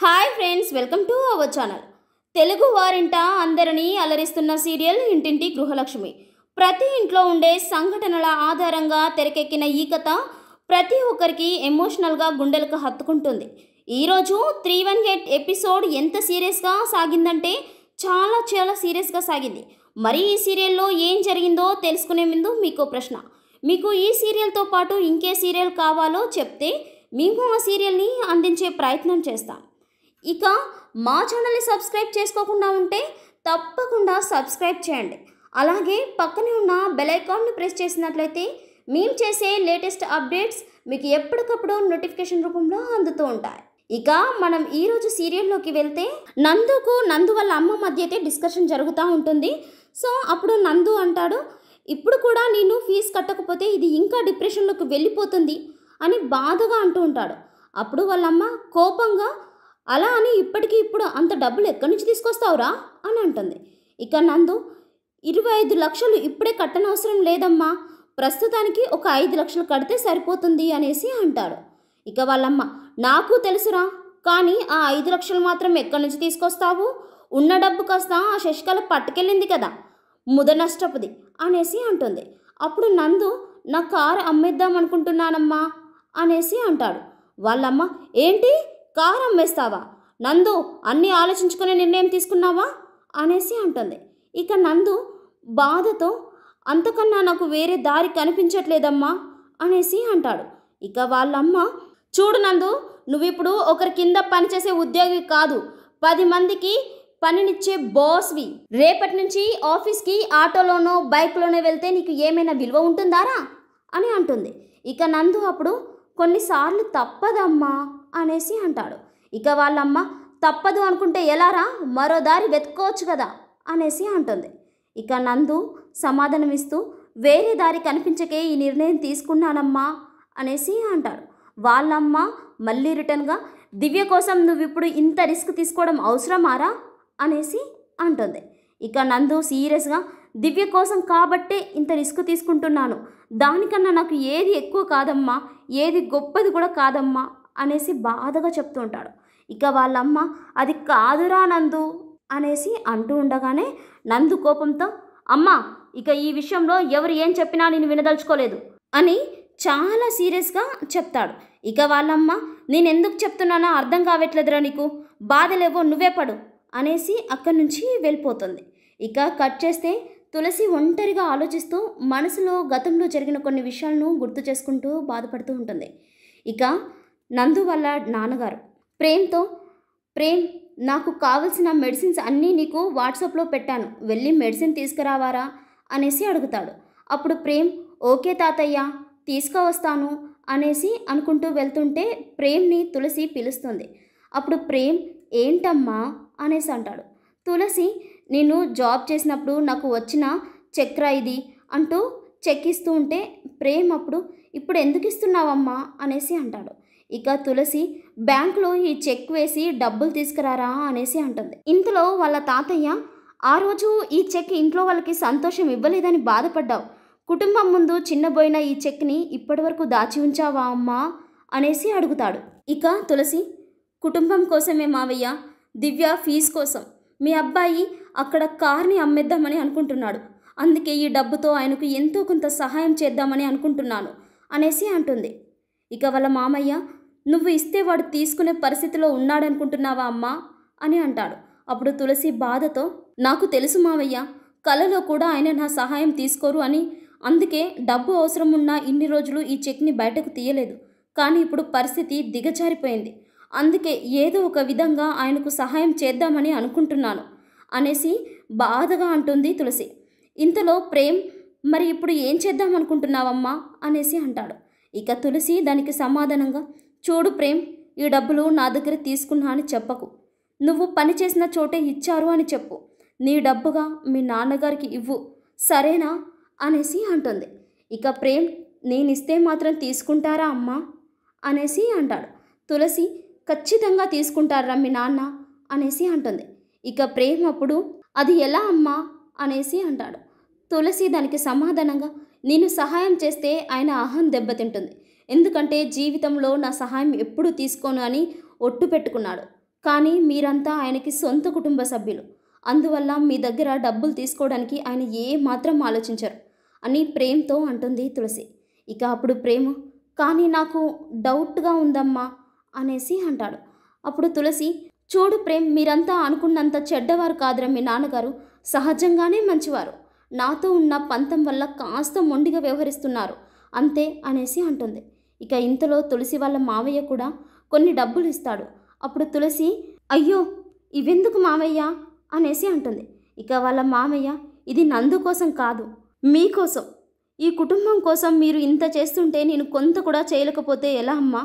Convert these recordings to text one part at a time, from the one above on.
hi friends welcome to our channel Telugu వారింట అందరినీ అలరిస్తున్న సీరియల్ ఇంటింటి గృహలక్ష్మి ప్రతి ఇంట్లో ఉండే సంఘటనల ఆధారంగా తెరకెక్కిన ఈ కథ ప్రతి ఒక్కరికి ఎమోషనల్గా గుండెలకు హత్తుకుంటుంది ఈరోజు త్రీ వన్ ఎయిట్ ఎపిసోడ్ ఎంత సీరియస్గా సాగిందంటే చాలా చాలా సీరియస్గా సాగింది మరి ఈ సీరియల్లో ఏం జరిగిందో తెలుసుకునే ముందు మీకు ప్రశ్న మీకు ఈ సీరియల్తో పాటు ఇంకే సీరియల్ కావాలో చెప్తే మేము ఆ సీరియల్ని అందించే ప్రయత్నం చేస్తాం ఇక మా ఛానల్ని సబ్స్క్రైబ్ చేసుకోకుండా ఉంటే తప్పకుండా సబ్స్క్రైబ్ చేయండి అలాగే పక్కనే ఉన్న బెల్ ఐకాన్ని ప్రెస్ చేసినట్లయితే మేము చేసే లేటెస్ట్ అప్డేట్స్ మీకు ఎప్పటికప్పుడు నోటిఫికేషన్ రూపంలో అందుతూ ఉంటాయి ఇక మనం ఈరోజు సీరియల్లోకి వెళ్తే నందుకు నందు వాళ్ళ అమ్మ మధ్య అయితే డిస్కషన్ జరుగుతూ ఉంటుంది సో అప్పుడు నందు అంటాడు ఇప్పుడు కూడా నేను ఫీజు కట్టకపోతే ఇది ఇంకా డిప్రెషన్లోకి వెళ్ళిపోతుంది అని బాధగా అంటూ ఉంటాడు అప్పుడు వాళ్ళమ్మ కోపంగా అలా అని ఇప్పటికీ ఇప్పుడు అంత డబ్బులు ఎక్కడి నుంచి తీసుకొస్తావురా అని అంటుంది ఇక నందు ఇరవై ఐదు లక్షలు ఇప్పుడే కట్టనవసరం లేదమ్మా ప్రస్తుతానికి ఒక ఐదు లక్షలు కడితే సరిపోతుంది అనేసి అంటాడు ఇక వాళ్ళమ్మ నాకు తెలుసురా కానీ ఆ ఐదు లక్షలు మాత్రం ఎక్కడి నుంచి తీసుకొస్తావు ఉన్న డబ్బు కాస్త ఆ శశికళ పట్టుకెళ్ళింది కదా ముద నష్టపుది అనేసి అంటుంది అప్పుడు నందు నా కారు అమ్మేద్దాం అనుకుంటున్నానమ్మా అనేసి అంటాడు వాళ్ళమ్మ ఏంటి కారం వేస్తావా నందు అన్నీ ఆలోచించుకునే నిర్ణయం తీసుకున్నావా అనేసి అంటుంది ఇక నందు బాధతో అంతకన్నా నాకు వేరే దారి కనిపించట్లేదమ్మా అనేసి అంటాడు ఇక వాళ్ళమ్మ చూడు నందు నువ్విప్పుడు ఒకరి కింద పనిచేసే ఉద్యోగి కాదు పది మందికి పనినిచ్చే బాస్వి రేపటి నుంచి ఆఫీస్కి ఆటోలోనో బైక్లోనో వెళ్తే నీకు ఏమైనా విలువ ఉంటుందారా అని అంటుంది ఇక నందు అప్పుడు కొన్నిసార్లు తప్పదమ్మా అనేసి అంటాడు ఇక వాళ్ళమ్మ తప్పదు అనుకుంటే ఎలారా మరో దారి వెతుక్కోవచ్చు కదా అనేసి అంటుంది ఇక నందు సమాధానమిస్తూ వేరే దారి కనిపించకే ఈ నిర్ణయం తీసుకున్నానమ్మా అనేసి అంటాడు వాళ్ళమ్మ మళ్ళీ రిటర్న్గా దివ్య కోసం నువ్వు ఇప్పుడు ఇంత రిస్క్ తీసుకోవడం అవసరమారా అనేసి అంటుంది ఇక నందు సీరియస్గా దివ్య కోసం కాబట్టే ఇంత రిస్క్ తీసుకుంటున్నాను దానికన్నా నాకు ఏది ఎక్కువ కాదమ్మా ఏది గొప్పది కూడా కాదమ్మా అనేసి బాధగా చెప్తూ ఉంటాడు ఇక వాళ్ళమ్మ అది కాదురా నందు అనేసి అంటూ ఉండగానే నందు కోపంతో అమ్మ ఇక ఈ విషయంలో ఎవరు ఏం చెప్పినా నేను వినదలుచుకోలేదు అని చాలా సీరియస్గా చెప్తాడు ఇక వాళ్ళమ్మ నేను ఎందుకు చెప్తున్నానో అర్థం కావట్లేదురా నీకు బాధలేవో నువ్వే పడు అనేసి అక్కడి నుంచి వెళ్ళిపోతుంది ఇక కట్ చేస్తే తులసి ఒంటరిగా ఆలోచిస్తూ మనసులో గతంలో జరిగిన కొన్ని విషయాలను గుర్తు చేసుకుంటూ బాధపడుతూ ఉంటుంది ఇక నందువల్ల నాన్నగారు ప్రేమ్తో ప్రేమ్ నాకు కావలసిన మెడిసిన్స్ అన్నీ నీకు వాట్సాప్లో పెట్టాను వెళ్ళి మెడిసిన్ తీసుకురావారా అనేసి అడుగుతాడు అప్పుడు ప్రేమ్ ఓకే తాతయ్య తీసుకువస్తాను అనేసి అనుకుంటూ వెళ్తుంటే ప్రేమ్ని తులసి పిలుస్తుంది అప్పుడు ప్రేమ్ ఏంటమ్మా అనేసి అంటాడు తులసి నేను జాబ్ చేసినప్పుడు నాకు వచ్చిన చక్ర ఇది అంటూ చెక్ ఇస్తూ ఉంటే ప్రేమ్ అప్పుడు ఇప్పుడు ఎందుకు ఇస్తున్నావమ్మా అనేసి అంటాడు ఇక తులసి బ్యాంకులో ఈ చెక్ వేసి డబ్బులు తీసుకురారా అనేసి అంటుంది ఇంతలో వాళ్ళ తాతయ్య ఆ రోజు ఈ చెక్ ఇంట్లో వాళ్ళకి సంతోషం ఇవ్వలేదని బాధపడ్డావు కుటుంబం ముందు చిన్నబోయిన ఈ చెక్ని ఇప్పటివరకు దాచి ఉంచావా అమ్మా అనేసి అడుగుతాడు ఇక తులసి కుటుంబం కోసమే మావయ్య దివ్య ఫీజు కోసం మీ అబ్బాయి అక్కడ కార్ని అమ్మేద్దామని అనుకుంటున్నాడు అందుకే ఈ డబ్బుతో ఆయనకు ఎంతో కొంత సహాయం చేద్దామని అనుకుంటున్నాను అనేసి అంటుంది ఇక వాళ్ళ మామయ్య నువ్వు ఇస్తే వాడు తీసుకునే పరిస్థితిలో ఉన్నాడనుకుంటున్నావా అమ్మా అని అంటాడు అప్పుడు తులసి బాధతో నాకు తెలుసు మావయ్య కలలో కూడా ఆయన నా సహాయం తీసుకోరు అని అందుకే డబ్బు అవసరం ఉన్నా ఇన్ని రోజులు ఈ చెక్ని బయటకు తీయలేదు కానీ ఇప్పుడు పరిస్థితి దిగజారిపోయింది అందుకే ఏదో ఒక విధంగా ఆయనకు సహాయం చేద్దామని అనుకుంటున్నాను అనేసి బాధగా అంటుంది తులసి ఇంతలో ప్రేమ్ మరి ఇప్పుడు ఏం చేద్దాం అనుకుంటున్నావమ్మా అనేసి అంటాడు ఇక తులసి దానికి సమాధానంగా చూడు ప్రేమ్ ఈ డబ్బులు నా దగ్గర తీసుకున్నా అని చెప్పకు నువ్వు పని చేసిన చోటే ఇచ్చారు అని చెప్పు నీ డబ్బుగా మీ నాన్నగారికి ఇవ్వు సరేనా అనేసి అంటుంది ఇక ప్రేమ్ నేనిస్తే మాత్రం తీసుకుంటారా అమ్మా అనేసి అంటాడు తులసి ఖచ్చితంగా తీసుకుంటారా మీ నాన్న అనేసి అంటుంది ఇక ప్రేమ్ అప్పుడు అది ఎలా అమ్మా అనేసి అంటాడు తులసి దానికి సమాధానంగా నేను సహాయం చేస్తే ఆయన అహం దెబ్బతింటుంది ఎందుకంటే జీవితంలో నా సహాయం ఎప్పుడూ తీసుకోను అని ఒట్టు పెట్టుకున్నాడు కానీ మీరంతా ఆయనకి సొంత కుటుంబ సభ్యులు అందువల్ల మీ దగ్గర డబ్బులు తీసుకోవడానికి ఆయన ఏ మాత్రం ఆలోచించరు అని ప్రేమతో అంటుంది తులసి ఇక అప్పుడు ప్రేమ కానీ నాకు డౌట్గా ఉందమ్మా అనేసి అంటాడు అప్పుడు తులసి చూడు ప్రేమ్ మీరంతా అనుకున్నంత చెడ్డవారు కాదురా మీ నాన్నగారు సహజంగానే మంచివారు నాతో ఉన్న పంతం వల్ల కాస్త మొండిగా వ్యవహరిస్తున్నారు అంతే అనేసి అంటుంది ఇక ఇంతలో తులసి వాళ్ళ మావయ్య కూడా కొన్ని డబ్బులు ఇస్తాడు అప్పుడు తులసి అయ్యో ఇవెందుకు మావయ్య అనేసి అంటుంది ఇక వాళ్ళ మామయ్య ఇది నందు కోసం కాదు మీకోసం ఈ కుటుంబం కోసం మీరు ఇంత చేస్తుంటే నేను కొంత కూడా చేయలేకపోతే ఎలా అమ్మా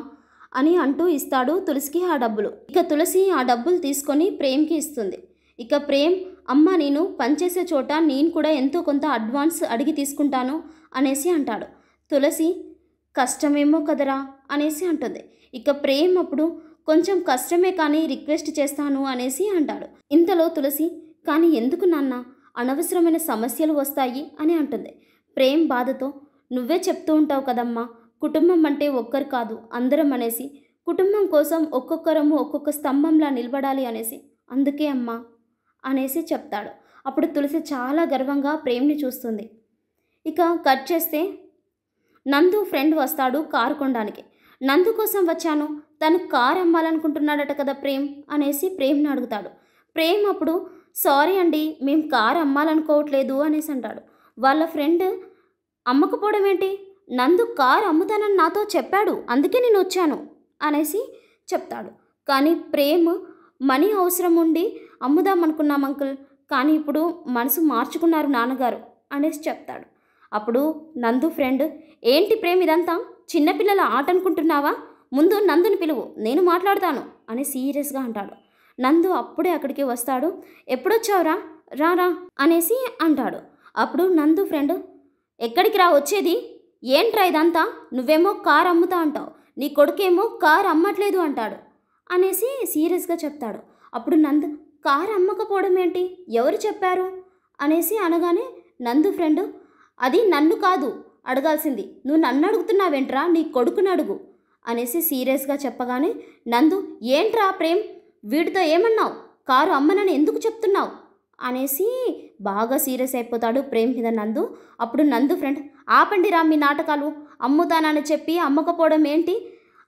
అని అంటూ ఇస్తాడు తులసికి ఆ డబ్బులు ఇక తులసి ఆ డబ్బులు తీసుకొని ప్రేమ్కి ఇస్తుంది ఇక ప్రేమ్ అమ్మ నేను పనిచేసే చోట నేను కూడా ఎంతో కొంత అడ్వాన్స్ అడిగి తీసుకుంటాను అనేసి అంటాడు తులసి కష్టమేమో కదరా అనేసి అంటుంది ఇక ప్రేమ్ అప్పుడు కొంచెం కష్టమే కానీ రిక్వెస్ట్ చేస్తాను అనేసి అంటాడు ఇంతలో తులసి కానీ ఎందుకు నాన్న అనవసరమైన సమస్యలు వస్తాయి అని అంటుంది ప్రేమ్ బాధతో నువ్వే చెప్తూ ఉంటావు కదమ్మా కుటుంబం అంటే ఒక్కరు కాదు అందరం అనేసి కుటుంబం కోసం ఒక్కొక్కరము ఒక్కొక్క స్తంభంలా నిలబడాలి అనేసి అందుకే అమ్మా అనేసి చెప్తాడు అప్పుడు తులసి చాలా గర్వంగా ప్రేమ్ని చూస్తుంది ఇక కట్ చేస్తే నందు ఫ్రెండ్ వస్తాడు కారు కొనడానికి నందు కోసం వచ్చాను తను కారు అమ్మాలనుకుంటున్నాడట కదా ప్రేమ్ అనేసి ప్రేమ్ని అడుగుతాడు ప్రేమ్ అప్పుడు సారీ అండి మేము కారు అమ్మాలనుకోవట్లేదు అనేసి అంటాడు వాళ్ళ ఫ్రెండ్ అమ్మకపోవడం ఏంటి నందు కారు అమ్ముతానని నాతో చెప్పాడు అందుకే నేను వచ్చాను అనేసి చెప్తాడు కానీ ప్రేమ్ మనీ అవసరం ఉండి అమ్ముదాం అనుకున్నాం అంకుల్ కానీ ఇప్పుడు మనసు మార్చుకున్నారు నాన్నగారు అనేసి చెప్తాడు అప్పుడు నందు ఫ్రెండ్ ఏంటి ప్రేమ్ ఇదంతా చిన్నపిల్లల ఆట అనుకుంటున్నావా ముందు నందుని పిలువు నేను మాట్లాడతాను అని సీరియస్గా అంటాడు నందు అప్పుడే అక్కడికి వస్తాడు ఎప్పుడొచ్చావురా రారా అనేసి అంటాడు అప్పుడు నందు ఫ్రెండ్ ఎక్కడికి రా వచ్చేది ఏంట్రా ఇదంతా నువ్వేమో కార్ అమ్ముతా అంటావు నీ కొడుకేమో కార్ అమ్మట్లేదు అంటాడు అనేసి సీరియస్గా చెప్తాడు అప్పుడు నందు కార్ అమ్మకపోవడం ఏంటి ఎవరు చెప్పారు అనేసి అనగానే నందు ఫ్రెండ్ అది నన్ను కాదు అడగాల్సింది నువ్వు నన్ను అడుగుతున్నావేంట్రా నీ కొడుకుని అడుగు అనేసి సీరియస్గా చెప్పగానే నందు ఏంట్రా ప్రేమ్ వీటితో ఏమన్నావు కారు అమ్మనని ఎందుకు చెప్తున్నావు అనేసి బాగా సీరియస్ అయిపోతాడు ప్రేమ్ మీద నందు అప్పుడు నందు ఫ్రెండ్ ఆపండి రా మీ నాటకాలు అమ్ముతానని చెప్పి అమ్మకపోవడం ఏంటి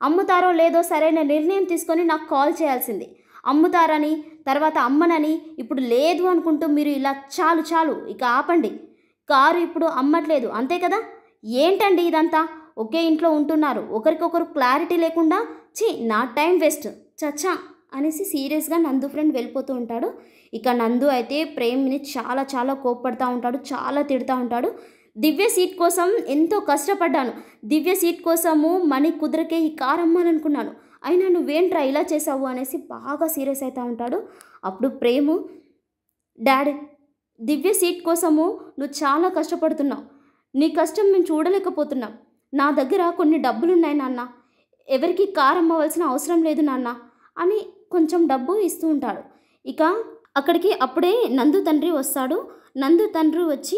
అమ్ముతారో లేదో సరైన నిర్ణయం తీసుకొని నాకు కాల్ చేయాల్సింది అమ్ముతారని తర్వాత అమ్మనని ఇప్పుడు లేదు అనుకుంటూ మీరు ఇలా చాలు చాలు ఇక ఆపండి కారు ఇప్పుడు అమ్మట్లేదు అంతే కదా ఏంటండి ఇదంతా ఒకే ఇంట్లో ఉంటున్నారు ఒకరికొకరు క్లారిటీ లేకుండా ఛీ నా టైం వేస్ట్ చచ్చా అనేసి సీరియస్గా నందు ఫ్రెండ్ వెళ్ళిపోతూ ఉంటాడు ఇక నందు అయితే ప్రేమ్ని చాలా చాలా కోప్పడుతూ ఉంటాడు చాలా తిడుతూ ఉంటాడు దివ్య సీట్ కోసం ఎంతో కష్టపడ్డాను దివ్య సీట్ కోసము మనీ కుదరకే ఈ కారు అమ్మాలనుకున్నాను అయినా నువ్వేంట్రా ఇలా చేసావు అనేసి బాగా సీరియస్ అవుతూ ఉంటాడు అప్పుడు ప్రేము డాడీ దివ్య సీట్ కోసము నువ్వు చాలా కష్టపడుతున్నావు నీ కష్టం మేము చూడలేకపోతున్నాం నా దగ్గర కొన్ని డబ్బులున్నాయి నాన్న ఎవరికి కారు అమ్మవలసిన అవసరం లేదు నాన్న అని కొంచెం డబ్బు ఇస్తూ ఉంటాడు ఇక అక్కడికి అప్పుడే నందు తండ్రి వస్తాడు నందు తండ్రి వచ్చి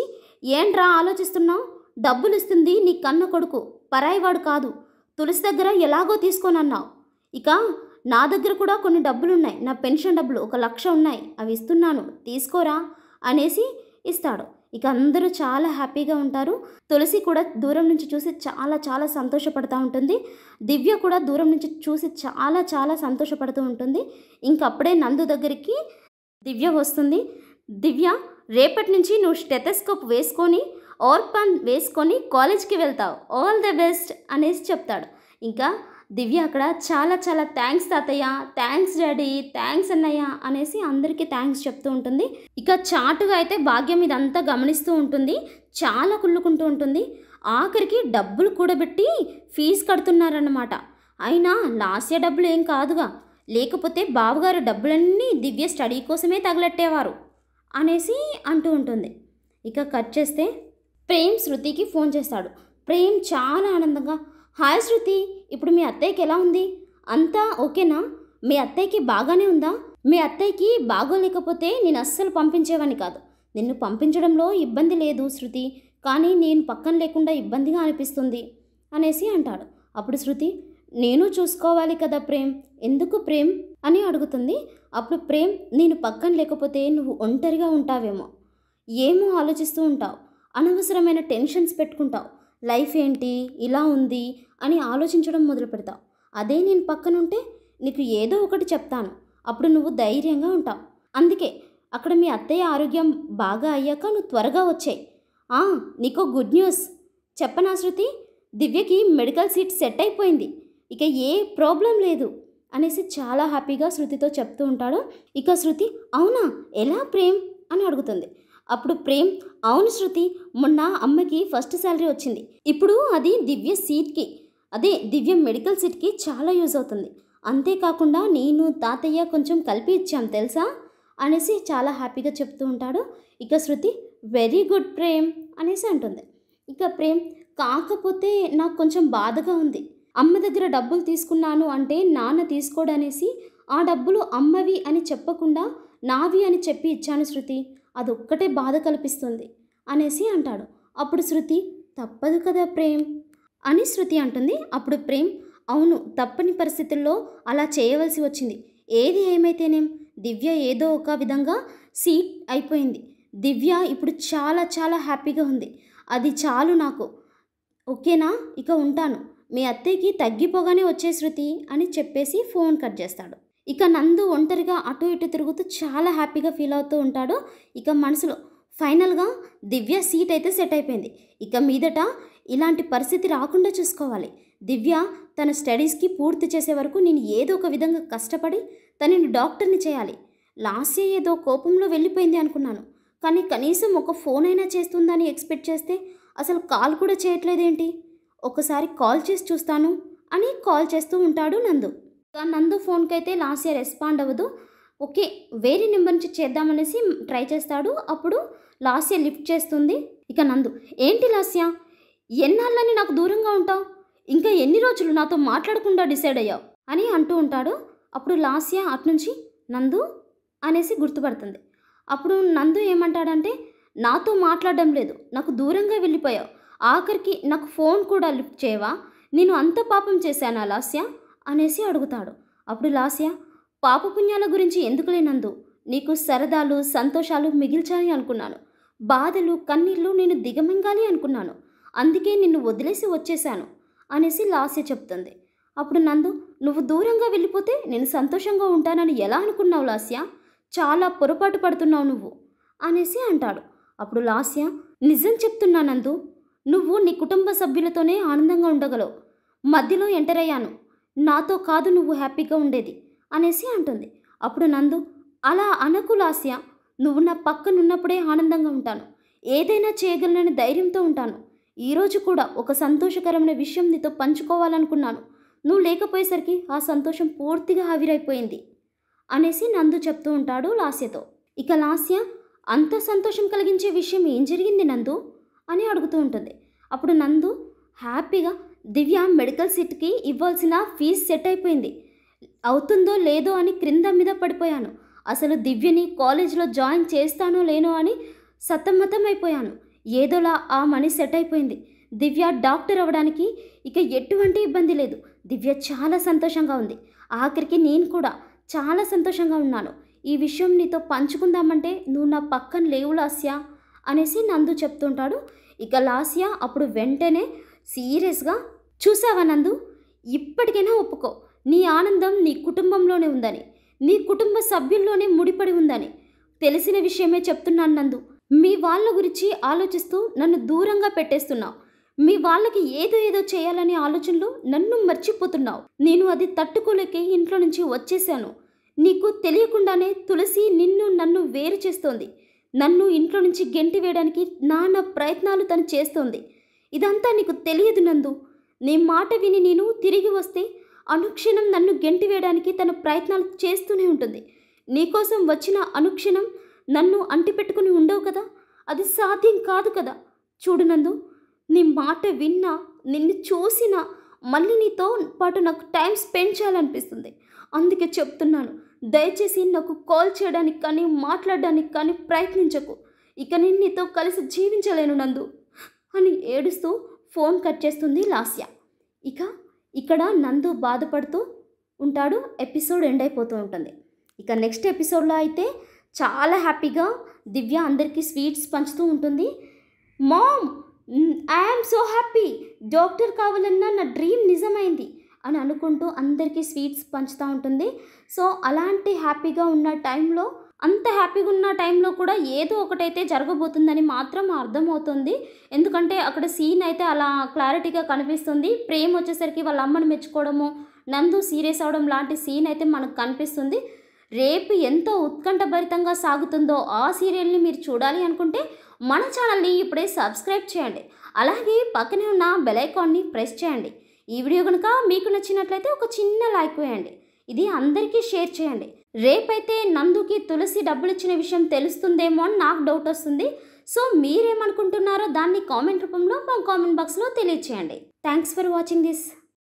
ఏంట్రా ఆలోచిస్తున్నావు డబ్బులు ఇస్తుంది నీ కన్న కొడుకు పరాయివాడు కాదు తులసి దగ్గర ఎలాగో తీసుకోనన్నావు ఇక నా దగ్గర కూడా కొన్ని డబ్బులు ఉన్నాయి నా పెన్షన్ డబ్బులు ఒక లక్ష ఉన్నాయి అవి ఇస్తున్నాను తీసుకోరా అనేసి ఇస్తాడు ఇక అందరూ చాలా హ్యాపీగా ఉంటారు తులసి కూడా దూరం నుంచి చూసి చాలా చాలా సంతోషపడుతూ ఉంటుంది దివ్య కూడా దూరం నుంచి చూసి చాలా చాలా సంతోషపడుతూ ఉంటుంది ఇంకప్పుడే నందు దగ్గరికి దివ్య వస్తుంది దివ్య రేపటి నుంచి నువ్వు స్టెథస్కోప్ వేసుకొని ఓర్పన్ వేసుకొని కాలేజ్కి వెళ్తావు ఆల్ ద బెస్ట్ అనేసి చెప్తాడు ఇంకా దివ్య అక్కడ చాలా చాలా థ్యాంక్స్ తాతయ్య థ్యాంక్స్ డాడీ థ్యాంక్స్ అన్నయ్య అనేసి అందరికీ థ్యాంక్స్ చెప్తూ ఉంటుంది ఇక చాటుగా అయితే భాగ్యం ఇదంతా గమనిస్తూ ఉంటుంది చాలా కుళ్ళుకుంటూ ఉంటుంది ఆఖరికి డబ్బులు కూడబెట్టి ఫీజు కడుతున్నారన్నమాట అయినా లాస్య డబ్బులు ఏం కాదుగా లేకపోతే బావగారు డబ్బులన్నీ దివ్య స్టడీ కోసమే తగలెట్టేవారు అనేసి అంటూ ఉంటుంది ఇక కట్ చేస్తే ప్రేమ్ శృతికి ఫోన్ చేస్తాడు ప్రేమ్ చాలా ఆనందంగా హాయ్ శృతి ఇప్పుడు మీ అత్తయ్యకి ఎలా ఉంది అంతా ఓకేనా మీ అత్తయ్యకి బాగానే ఉందా మీ అత్తయ్యకి బాగోలేకపోతే నేను అస్సలు పంపించేవాని కాదు నిన్ను పంపించడంలో ఇబ్బంది లేదు శృతి కానీ నేను పక్కన లేకుండా ఇబ్బందిగా అనిపిస్తుంది అనేసి అంటాడు అప్పుడు శృతి నేను చూసుకోవాలి కదా ప్రేమ్ ఎందుకు ప్రేమ్ అని అడుగుతుంది అప్పుడు ప్రేమ్ నేను పక్కన లేకపోతే నువ్వు ఒంటరిగా ఉంటావేమో ఏమో ఆలోచిస్తూ ఉంటావు అనవసరమైన టెన్షన్స్ పెట్టుకుంటావు లైఫ్ ఏంటి ఇలా ఉంది అని ఆలోచించడం మొదలు పెడతావు అదే నేను పక్కనుంటే నీకు ఏదో ఒకటి చెప్తాను అప్పుడు నువ్వు ధైర్యంగా ఉంటావు అందుకే అక్కడ మీ అత్తయ్య ఆరోగ్యం బాగా అయ్యాక నువ్వు త్వరగా వచ్చాయి నీకో గుడ్ న్యూస్ చెప్పనా శృతి దివ్యకి మెడికల్ సీట్ సెట్ అయిపోయింది ఇక ఏ ప్రాబ్లం లేదు అనేసి చాలా హ్యాపీగా శృతితో చెప్తూ ఉంటాడు ఇక శృతి అవునా ఎలా ప్రేమ్ అని అడుగుతుంది అప్పుడు ప్రేమ్ అవును శృతి మొన్న అమ్మకి ఫస్ట్ శాలరీ వచ్చింది ఇప్పుడు అది దివ్య సీట్కి అదే దివ్య మెడికల్ సీట్కి చాలా యూజ్ అవుతుంది అంతేకాకుండా నేను తాతయ్య కొంచెం కలిపి ఇచ్చాం తెలుసా అనేసి చాలా హ్యాపీగా చెప్తూ ఉంటాడు ఇక శృతి వెరీ గుడ్ ప్రేమ్ అనేసి అంటుంది ఇక ప్రేమ్ కాకపోతే నాకు కొంచెం బాధగా ఉంది అమ్మ దగ్గర డబ్బులు తీసుకున్నాను అంటే నాన్న తీసుకోడనేసి ఆ డబ్బులు అమ్మవి అని చెప్పకుండా నావి అని చెప్పి ఇచ్చాను శృతి అదొక్కటే బాధ కల్పిస్తుంది అనేసి అంటాడు అప్పుడు శృతి తప్పదు కదా ప్రేమ్ అని శృతి అంటుంది అప్పుడు ప్రేమ్ అవును తప్పని పరిస్థితుల్లో అలా చేయవలసి వచ్చింది ఏది ఏమైతేనేం దివ్య ఏదో ఒక విధంగా సీట్ అయిపోయింది దివ్య ఇప్పుడు చాలా చాలా హ్యాపీగా ఉంది అది చాలు నాకు ఓకేనా ఇక ఉంటాను మీ అత్తయ్యకి తగ్గిపోగానే వచ్చే శృతి అని చెప్పేసి ఫోన్ కట్ చేస్తాడు ఇక నందు ఒంటరిగా అటు ఇటు తిరుగుతూ చాలా హ్యాపీగా ఫీల్ అవుతూ ఉంటాడు ఇక మనసులో ఫైనల్గా దివ్య సీట్ అయితే సెట్ అయిపోయింది ఇక మీదట ఇలాంటి పరిస్థితి రాకుండా చూసుకోవాలి దివ్య తన స్టడీస్కి పూర్తి చేసే వరకు నేను ఏదో ఒక విధంగా కష్టపడి తనని డాక్టర్ని చేయాలి లాస్ట్ ఏదో కోపంలో వెళ్ళిపోయింది అనుకున్నాను కానీ కనీసం ఒక ఫోన్ అయినా చేస్తుందని ఎక్స్పెక్ట్ చేస్తే అసలు కాల్ కూడా చేయట్లేదేంటి ఒకసారి కాల్ చేసి చూస్తాను అని కాల్ చేస్తూ ఉంటాడు నందు నందు ఫోన్కి అయితే లాస్య రెస్పాండ్ అవ్వదు ఓకే వేరే నెంబర్ నుంచి చేద్దామనేసి ట్రై చేస్తాడు అప్పుడు లాస్య లిఫ్ట్ చేస్తుంది ఇక నందు ఏంటి లాస్య ఎన్నాళ్ళని నాకు దూరంగా ఉంటావు ఇంకా ఎన్ని రోజులు నాతో మాట్లాడకుండా డిసైడ్ అయ్యావు అని అంటూ ఉంటాడు అప్పుడు లాస్య నుంచి నందు అనేసి గుర్తుపడుతుంది అప్పుడు నందు ఏమంటాడంటే నాతో మాట్లాడడం లేదు నాకు దూరంగా వెళ్ళిపోయావు ఆఖరికి నాకు ఫోన్ కూడా లిఫ్ట్ చేయవా నేను అంత పాపం చేశాను లాస్య అనేసి అడుగుతాడు అప్పుడు లాస్య పాపపుణ్యాల గురించి ఎందుకు నీకు సరదాలు సంతోషాలు మిగిల్చాలి అనుకున్నాను బాధలు కన్నీళ్ళు నేను దిగమింగాలి అనుకున్నాను అందుకే నిన్ను వదిలేసి వచ్చేశాను అనేసి లాస్య చెప్తుంది అప్పుడు నందు నువ్వు దూరంగా వెళ్ళిపోతే నేను సంతోషంగా ఉంటానని ఎలా అనుకున్నావు లాస్య చాలా పొరపాటు పడుతున్నావు నువ్వు అనేసి అంటాడు అప్పుడు లాస్య నిజం చెప్తున్నా నందు నువ్వు నీ కుటుంబ సభ్యులతోనే ఆనందంగా ఉండగలవు మధ్యలో ఎంటర్ అయ్యాను నాతో కాదు నువ్వు హ్యాపీగా ఉండేది అనేసి అంటుంది అప్పుడు నందు అలా అనకులాస్య నువ్వు నా పక్కనున్నప్పుడే ఆనందంగా ఉంటాను ఏదైనా చేయగలనని ధైర్యంతో ఉంటాను ఈరోజు కూడా ఒక సంతోషకరమైన విషయం నీతో పంచుకోవాలనుకున్నాను నువ్వు లేకపోయేసరికి ఆ సంతోషం పూర్తిగా ఆవిరైపోయింది అనేసి నందు చెప్తూ ఉంటాడు లాస్యతో ఇక లాస్య అంత సంతోషం కలిగించే విషయం ఏం జరిగింది నందు అని అడుగుతూ ఉంటుంది అప్పుడు నందు హ్యాపీగా దివ్య మెడికల్ సెట్కి ఇవ్వాల్సిన ఫీజు సెట్ అయిపోయింది అవుతుందో లేదో అని క్రింద మీద పడిపోయాను అసలు దివ్యని కాలేజ్లో జాయిన్ చేస్తానో లేనో అని సతమతం అయిపోయాను ఏదోలా ఆ మనీ సెట్ అయిపోయింది దివ్య డాక్టర్ అవ్వడానికి ఇక ఎటువంటి ఇబ్బంది లేదు దివ్య చాలా సంతోషంగా ఉంది ఆఖరికి నేను కూడా చాలా సంతోషంగా ఉన్నాను ఈ విషయం నీతో పంచుకుందామంటే నువ్వు నా పక్కన లేవు లాస్య అనేసి నందు చెప్తుంటాడు ఇక లాస్య అప్పుడు వెంటనే సీరియస్గా చూసావా నందు ఇప్పటికైనా ఒప్పుకో నీ ఆనందం నీ కుటుంబంలోనే ఉందని నీ కుటుంబ సభ్యుల్లోనే ముడిపడి ఉందని తెలిసిన విషయమే చెప్తున్నాను నందు మీ వాళ్ళ గురించి ఆలోచిస్తూ నన్ను దూరంగా పెట్టేస్తున్నావు మీ వాళ్ళకి ఏదో ఏదో చేయాలనే ఆలోచనలు నన్ను మర్చిపోతున్నావు నేను అది తట్టుకోలేకే ఇంట్లో నుంచి వచ్చేసాను నీకు తెలియకుండానే తులసి నిన్ను నన్ను వేరు చేస్తోంది నన్ను ఇంట్లో నుంచి గెంటి వేయడానికి నానా ప్రయత్నాలు తను చేస్తోంది ఇదంతా నీకు తెలియదు నందు నీ మాట విని నేను తిరిగి వస్తే అనుక్షణం నన్ను గెంటివేయడానికి తన ప్రయత్నాలు చేస్తూనే ఉంటుంది నీకోసం వచ్చిన అనుక్షణం నన్ను అంటిపెట్టుకుని ఉండవు కదా అది సాధ్యం కాదు కదా చూడు నందు నీ మాట విన్నా నిన్ను చూసినా మళ్ళీ నీతో పాటు నాకు టైం స్పెండ్ చేయాలనిపిస్తుంది అందుకే చెప్తున్నాను దయచేసి నాకు కాల్ చేయడానికి కానీ మాట్లాడడానికి కానీ ప్రయత్నించకు ఇక నేను నీతో కలిసి జీవించలేను నందు అని ఏడుస్తూ ఫోన్ కట్ చేస్తుంది లాస్య ఇక ఇక్కడ నందు బాధపడుతూ ఉంటాడు ఎపిసోడ్ ఎండ్ అయిపోతూ ఉంటుంది ఇక నెక్స్ట్ ఎపిసోడ్లో అయితే చాలా హ్యాపీగా దివ్య అందరికీ స్వీట్స్ పంచుతూ ఉంటుంది mom I'm so happy doctor కావాలన్నా నా డ్రీమ్ నిజమైంది అని అనుకుంటూ అందరికీ స్వీట్స్ పంచుతూ ఉంటుంది సో అలాంటి హ్యాపీగా ఉన్న టైంలో అంత హ్యాపీగా ఉన్న టైంలో కూడా ఏదో ఒకటైతే జరగబోతుందని మాత్రం అర్థమవుతుంది ఎందుకంటే అక్కడ సీన్ అయితే అలా క్లారిటీగా కనిపిస్తుంది ప్రేమ్ వచ్చేసరికి వాళ్ళ అమ్మని మెచ్చుకోవడము నందు సీరియస్ అవడం లాంటి సీన్ అయితే మనకు కనిపిస్తుంది రేపు ఎంతో ఉత్కంఠభరితంగా సాగుతుందో ఆ సీరియల్ని మీరు చూడాలి అనుకుంటే మన ఛానల్ని ఇప్పుడే సబ్స్క్రైబ్ చేయండి అలాగే పక్కనే ఉన్న బెలైకాన్ని ప్రెస్ చేయండి ఈ వీడియో కనుక మీకు నచ్చినట్లయితే ఒక చిన్న లైక్ వేయండి ఇది అందరికీ షేర్ చేయండి రేపైతే నందుకి తులసి డబ్బులు ఇచ్చిన విషయం తెలుస్తుందేమో అని నాకు డౌట్ వస్తుంది సో మీరేమనుకుంటున్నారో దాన్ని కామెంట్ రూపంలో మా కామెంట్ బాక్స్లో తెలియచేయండి థ్యాంక్స్ ఫర్ వాచింగ్ దిస్